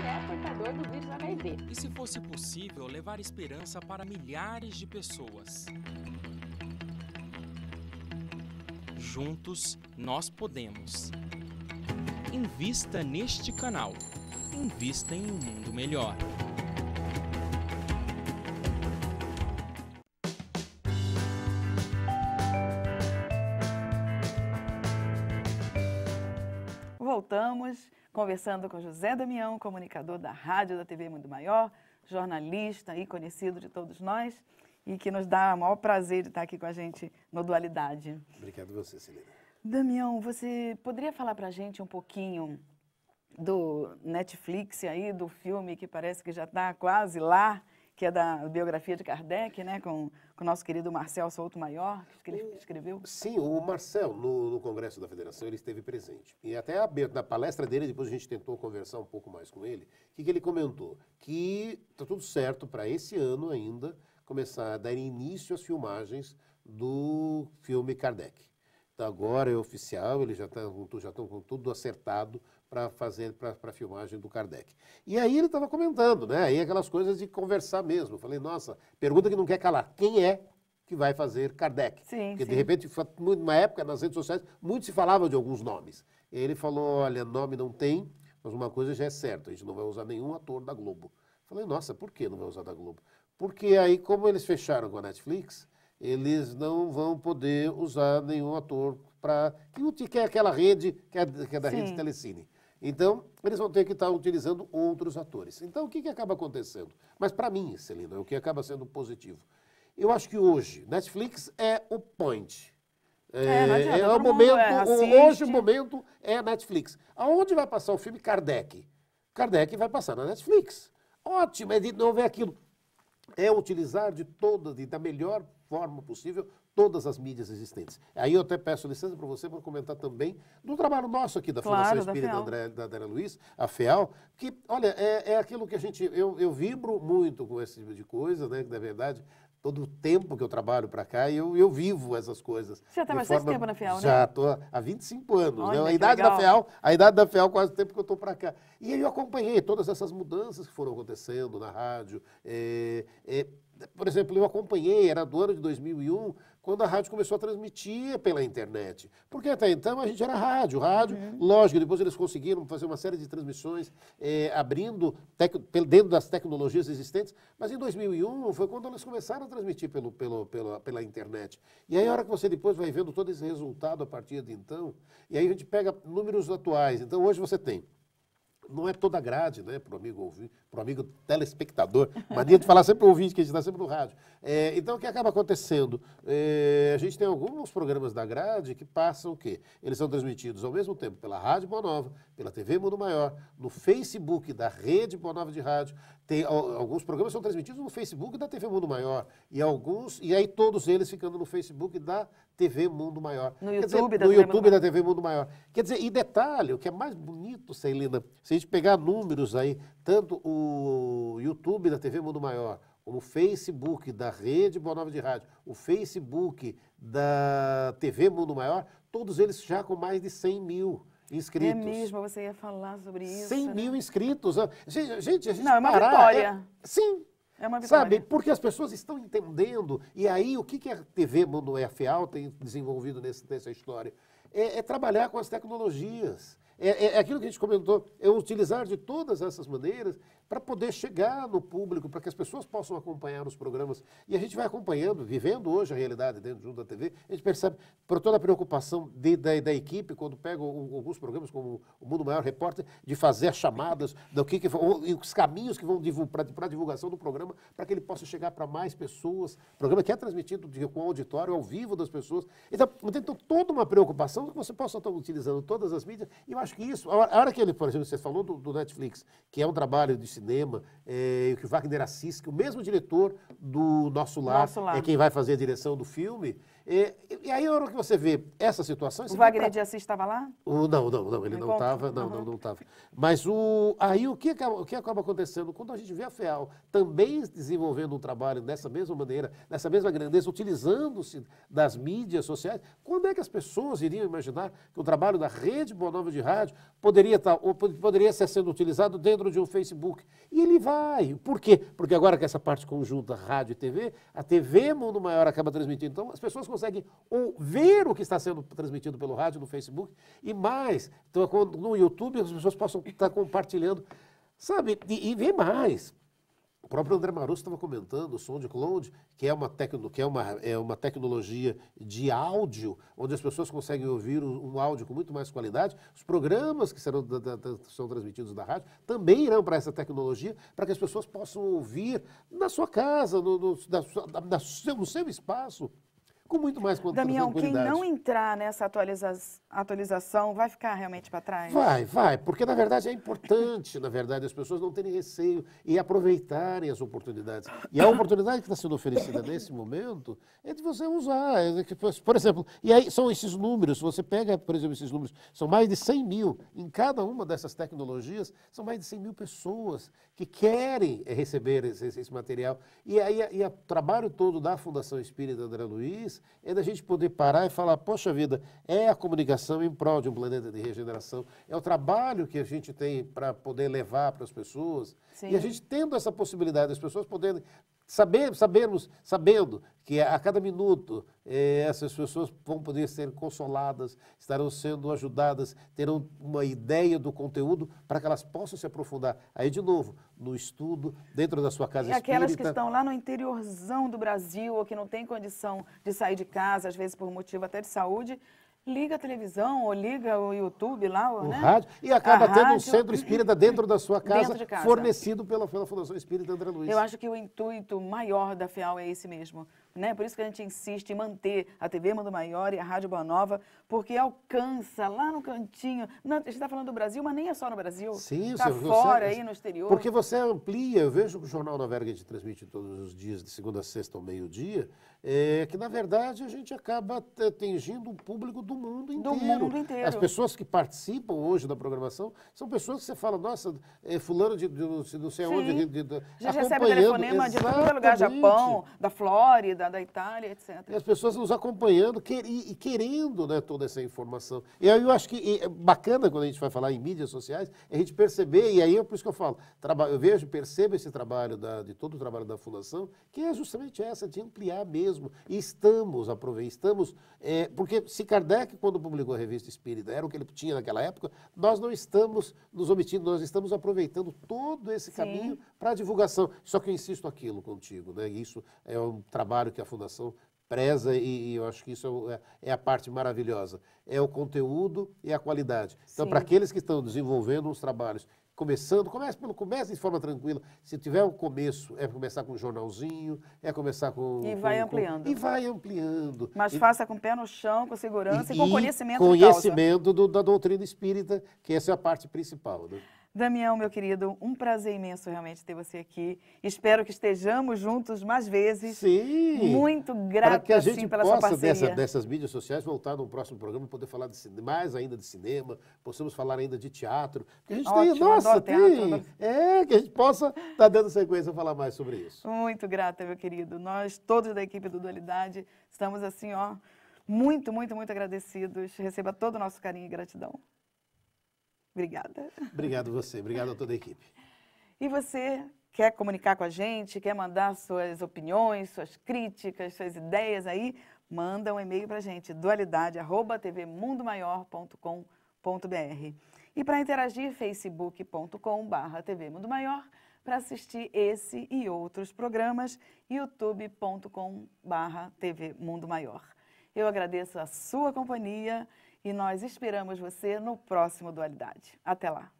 é portador do vírus HIV. E se fosse possível levar esperança para milhares de pessoas? Juntos nós podemos. Invista neste canal. Invista em um mundo melhor. Voltamos conversando com José Damião, comunicador da rádio da TV Mundo Maior, jornalista e conhecido de todos nós, e que nos dá o maior prazer de estar aqui com a gente no Dualidade. Obrigado a você, Celina. Damião, você poderia falar para a gente um pouquinho do Netflix aí, do filme que parece que já está quase lá, que é da biografia de Kardec, né, com, o nosso querido Marcel Souto Maior, que ele hum. escreveu. Sim, o Marcel, no, no, Congresso da Federação, ele esteve presente. E até a, na palestra dele, depois a gente tentou conversar um pouco mais com ele, o que, que ele comentou? Que está tudo certo para esse ano ainda começar a dar início às filmagens do filme Kardec. Então, agora é oficial, eles já estão já estão com tudo acertado para fazer para filmagem do Kardec. E aí ele estava comentando, né? Aí aquelas coisas de conversar mesmo. falei, nossa, pergunta que não quer calar. Quem é que vai fazer Kardec? Sim, Porque sim. de repente, numa época nas redes sociais, muito se falava de alguns nomes. Ele falou, olha, nome não tem, mas uma coisa já é certa, a gente não vai usar nenhum ator da Globo. falei, nossa, por que não vai usar da Globo? Porque aí, como eles fecharam com a Netflix, eles não vão poder usar nenhum ator para que é aquela rede que é, que é da Sim. rede Telecine. Então, eles vão ter que estar utilizando outros atores. Então, o que, que acaba acontecendo? Mas, para mim, Celina, é o que acaba sendo positivo. Eu acho que hoje, Netflix é o point. É, é, é o momento. É, hoje o momento é Netflix. Aonde vai passar o filme Kardec? Kardec vai passar na Netflix. Ótimo, é de novo é aquilo. É utilizar de todas e da melhor forma possível todas as mídias existentes. Aí eu até peço licença para você para comentar também do trabalho nosso aqui da claro, Fundação Espírita da, André, da André Luiz, a FEAL, que, olha, é, é aquilo que a gente. Eu, eu vibro muito com esse tipo de coisa, né? Que na verdade todo o tempo que eu trabalho para cá, eu, eu vivo essas coisas. Você já está bastante forma, tempo na FEAL, né? Já, estou há 25 anos. Né? Olha, né? A idade legal. da FEAL, a idade da FEAL, quase o tempo que eu estou para cá. E eu acompanhei todas essas mudanças que foram acontecendo na rádio. É, é, por exemplo, eu acompanhei, era do ano de 2001, quando a rádio começou a transmitir pela internet. Porque até então a gente era rádio. Rádio, uhum. lógico, depois eles conseguiram fazer uma série de transmissões é, abrindo tec, dentro das tecnologias existentes. Mas em 2001 foi quando eles começaram a transmitir pelo, pelo, pela, pela internet. E aí a hora que você depois vai vendo todo esse resultado a partir de então, e aí a gente pega números atuais. Então hoje você tem não é toda grade, né? Para o amigo ouvir, para o amigo telespectador, mania de falar sempre para o ouvinte, que a gente está sempre no rádio. É, então, o que acaba acontecendo? É, a gente tem alguns programas da grade que passam o quê? Eles são transmitidos ao mesmo tempo pela Rádio Boa Nova, pela TV Mundo Maior, no Facebook da Rede Boa Nova de Rádio. Tem, alguns programas são transmitidos no Facebook da TV Mundo Maior e alguns e aí todos eles ficando no Facebook da TV Mundo Maior. No Quer YouTube, dizer, da, no TV YouTube da TV Mundo Maior. Quer dizer, e detalhe, o que é mais bonito, Celina, se a gente pegar números aí, tanto o YouTube da TV Mundo Maior, como o Facebook da Rede Boa Nova de Rádio, o Facebook da TV Mundo Maior, todos eles já com mais de 100 mil inscritos. É mesmo, você ia falar sobre isso. 100 né? mil inscritos. Ah, gente, gente, a gente Não, é uma parar, vitória. É... sim. É uma vitória. Sabe, porque as pessoas estão entendendo. E aí, o que, que a TV Mundo FA tem desenvolvido nesse, nessa história? É, é trabalhar com as tecnologias. É, é, é, aquilo que a gente comentou, é utilizar de todas essas maneiras para poder chegar no público, para que as pessoas possam acompanhar os programas. E a gente vai acompanhando, vivendo hoje a realidade dentro junto da TV, a gente percebe, por toda a preocupação de, da, da, equipe, quando pega o, alguns programas como o Mundo Maior Repórter, de fazer chamadas do que, que ou, os caminhos que vão para a divulgação do programa, para que ele possa chegar para mais pessoas. O programa que é transmitido de, com auditório, ao vivo das pessoas. Então, tem toda uma preocupação que você possa estar utilizando todas as mídias. E eu acho que isso, a hora, a hora que ele, por exemplo, você falou do, do Netflix, que é um trabalho de cinema, é, que Wagner Assis, que é o mesmo diretor do Nosso Lar, Nosso Lar, é quem vai fazer a direção do filme, e, e aí, na hora que você vê essa situação... O Wagner pra... de Assis estava lá? O, não, não, não, ele não estava, não, uhum. não, não estava. Mas o, aí o que, acaba, o que acaba acontecendo? Quando a gente vê a FEAL também desenvolvendo um trabalho dessa mesma maneira, dessa mesma grandeza, utilizando-se das mídias sociais, quando é que as pessoas iriam imaginar que o trabalho da Rede Boa Nova de Rádio poderia, tá, ou poderia ser sendo utilizado dentro de um Facebook? E ele vai. Por quê? Porque agora que essa parte conjunta rádio e TV, a TV Mundo Maior acaba transmitindo. Então, as pessoas conseguem ouvir o que está sendo transmitido pelo rádio, no Facebook e mais. Então, no YouTube, as pessoas possam estar compartilhando. Sabe? E, e ver mais. O próprio André Marusso estava comentando o SoundCloud, que é uma, tecno, que é uma, é uma tecnologia de áudio, onde as pessoas conseguem ouvir um, um áudio com muito mais qualidade. Os programas que serão da, da, da, são transmitidos da rádio também irão para essa tecnologia, para que as pessoas possam ouvir na sua casa, no, no, na, na, no seu espaço, com muito mais com Damião, quem não entrar nessa atualiza atualização vai ficar realmente para trás? Vai, vai, porque na verdade é importante, na verdade, as pessoas não terem receio e aproveitarem as oportunidades. E a oportunidade que está sendo oferecida nesse momento é de você usar. É por exemplo, e aí são esses números, se você pega, por exemplo, esses números, são mais de 100 mil, em cada uma dessas tecnologias, são mais de 100 mil pessoas que querem receber esse, esse material. E aí e o trabalho todo da Fundação Espírita André Luiz é da gente poder parar e falar: poxa vida, é a comunicação em prol de um planeta de regeneração, é o trabalho que a gente tem para poder levar para as pessoas. Sim. E a gente tendo essa possibilidade, as pessoas poderem Saber, sabemos, sabendo que a cada minuto eh, essas pessoas vão poder ser consoladas, estarão sendo ajudadas, terão uma ideia do conteúdo para que elas possam se aprofundar. Aí, de novo, no estudo, dentro da sua casa e espírita. aquelas que estão lá no interiorzão do Brasil ou que não têm condição de sair de casa, às vezes por motivo até de saúde, Liga a televisão ou liga o YouTube lá, o né? rádio, e acaba a tendo rádio... um centro espírita dentro da sua casa, de casa, fornecido pela, pela Fundação Espírita André Luiz. Eu acho que o intuito maior da FEAL é esse mesmo, né? Por isso que a gente insiste em manter a TV Mundo Maior e a Rádio Boa Nova, porque alcança lá no cantinho. Não, a gente está falando do Brasil, mas nem é só no Brasil. Sim, Está fora você, é aí, no exterior. Porque você amplia, eu vejo o Jornal na Verga que a gente transmite todos os dias, de segunda a sexta ao meio-dia, é que, na verdade, a gente acaba atingindo o público do mundo inteiro. Do mundo inteiro. As pessoas que participam hoje da programação são pessoas que você fala, nossa, é fulano de, de, de não sei Sim. onde... De, de, a gente recebe telefonema de todo é lugar, Japão, da Flórida, da, da Itália, etc. E as pessoas nos acompanhando quer, e, querendo né, toda essa informação. E aí eu acho que é bacana quando a gente vai falar em mídias sociais, é a gente perceber, e aí é por isso que eu falo, eu vejo, percebo esse trabalho da, de todo o trabalho da Fundação, que é justamente essa, de ampliar mesmo. E estamos aproveitando, estamos. É, porque se Kardec, quando publicou a revista Espírita, era o que ele tinha naquela época, nós não estamos nos omitindo, nós estamos aproveitando todo esse Sim. caminho para a divulgação. Só que eu insisto aquilo contigo, né? Isso é um trabalho que a Fundação preza e, e, eu acho que isso é, é, é a parte maravilhosa. É o conteúdo e a qualidade. Então, para aqueles que estão desenvolvendo os trabalhos, começando, comece pelo começo de forma tranquila. Se tiver um começo, é começar com um jornalzinho, é começar com e vai com, ampliando. Com, e vai ampliando. Mas e, faça com o pé no chão, com segurança e, e com conhecimento. Conhecimento da doutrina espírita, que essa é a parte principal. Né? Damião, meu querido, um prazer imenso realmente ter você aqui. Espero que estejamos juntos mais vezes. Sim. Muito grato para que a gente pela possa, Dessa, dessas mídias sociais voltar num próximo programa poder falar de, mais ainda de cinema, possamos falar ainda de teatro, que a gente Ótimo, tem, nossa, tem, teatro, é que a gente possa estar tá dando sequência a falar mais sobre isso. Muito grata, meu querido. Nós todos da equipe do Dualidade estamos assim, ó, muito, muito, muito agradecidos. Receba todo o nosso carinho e gratidão. Obrigada. Obrigado você, obrigado a toda a equipe. E você quer comunicar com a gente, quer mandar suas opiniões, suas críticas, suas ideias aí, manda um e-mail para a gente, dualidade@tvmundomaior.com.br. E para interagir, facebook.com.br tvmundomaior, para assistir esse e outros programas, youtube.com.br tvmundomaior. Eu agradeço a sua companhia e nós esperamos você no próximo Dualidade. Até lá!